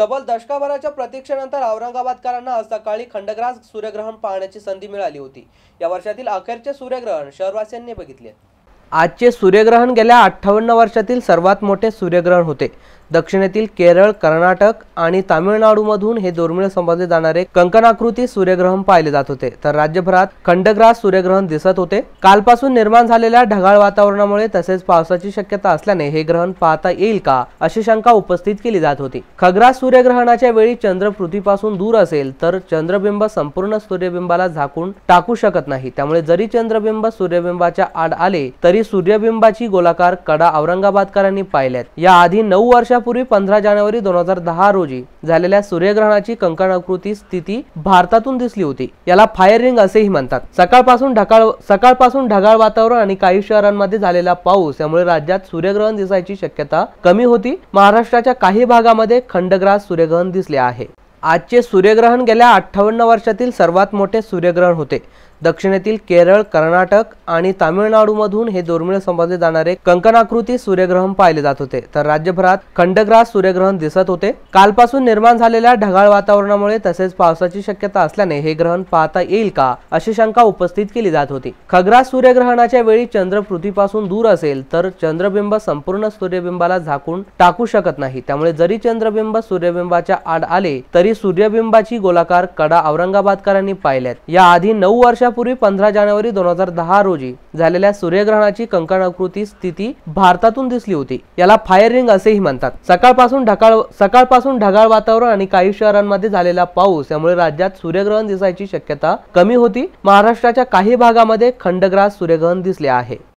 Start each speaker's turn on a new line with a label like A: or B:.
A: तबल दशकाभराच्या प्रतीक्षेनंतर औरंगाबादकरांना आज सकाळी खंडग्रास सूर्यग्रहण पाहण्याची संधी मिळाली होती या वर्षातील अखेरचे सूर्यग्रहण शहरवासियांनी बघितले आजचे सूर्यग्रहण गेल्या अठ्ठावन्न वर्षातील सर्वात मोठे सूर्यग्रहण होते दक्षिणेतील केरळ कर्नाटक आणि तामिळनाडूमधून हे दुर्मिळ समजले जाणारे कंकणाकृती सूर्यग्रहण पाहिले जात होते तर राज्यभरात खंडग्रास सूर्यग्रहण दिसत होते कालपासून निर्माण झालेल्या ढगाळ वातावरणामुळे तसेच पावसाची शक्यता असल्याने हे ग्रहण पाहता येईल का अशी शंका उपस्थित केली जात होती खग्रास सूर्यग्रहणाच्या वेळी चंद्र पृथ्वीपासून दूर असेल तर चंद्रबिंब संपूर्ण सूर्यबिंबाला झाकून टाकू शकत नाही त्यामुळे जरी चंद्रबिंब सूर्यबिंबाच्या आड आले तरी सूर्यबिंबाची गोलाकार कडा औरंगाबादकरांनी पाहिल्यात या आधी नऊ वर्ष पूर्वी पंधरा जानेवारी दोन हजार दहा रोजी झालेल्या सूर्यग्रहणाची कंकणाकृती स्थिती भारतातून दिसली होती याला फायर रिंग असेही म्हणतात सकाळपासून ढगाळ सकाळपासून ढगाळ वातावरण आणि काही शहरांमध्ये झालेला पाऊस यामुळे राज्यात सूर्यग्रहण दिसायची शक्यता कमी होती महाराष्ट्राच्या काही भागामध्ये खंडग्रास सूर्यग्रहण दिसले आहे आजचे सूर्यग्रहण गेल्या अठ्ठावन्न वर्षातील सर्वात मोठे सूर्यग्रहण होते दक्षिणेतील केरळ कर्नाटक आणि तामिळनाडूमधून हे दुर्मिळ समजले जाणारे कंकणाकृती सूर्यग्रहण पाहिले जात होते तर राज्यभरात खंडग्रास सूर्यग्रहण दिसत होते कालपासून निर्माण झालेल्या ढगाळ वातावरणामुळे तसेच पावसाची शक्यता असल्याने हे ग्रहण पाहता येईल का अशी शंका उपस्थित केली जात होती खग्रास सूर्यग्रहणाच्या वेळी चंद्र पृथ्वीपासून दूर असेल तर चंद्रबिंब संपूर्ण सूर्यबिंबाला झाकून टाकू शकत नाही त्यामुळे जरी चंद्रबिंब सूर्यबिंबाच्या आड आले तरी सूर्यबिंबाची गोलाकार कडा औरंगाबादकरांनी पाहिल्यात याआधी नऊ वर्ष वर्षापूर्वी पंधरा जानेवारी दोन हजार दहा रोजी झालेल्या सूर्यग्रहणाची कंकणाकृती स्थिती भारतातून दिसली होती याला फायर रिंग असेही म्हणतात सकाळपासून ढकाळ सकाळपासून ढगाळ वातावरण आणि काही शहरांमध्ये झालेला पाऊस यामुळे राज्यात सूर्यग्रहण दिसायची शक्यता कमी होती महाराष्ट्राच्या काही भागामध्ये खंडग्रास सूर्यग्रहण दिसले आहे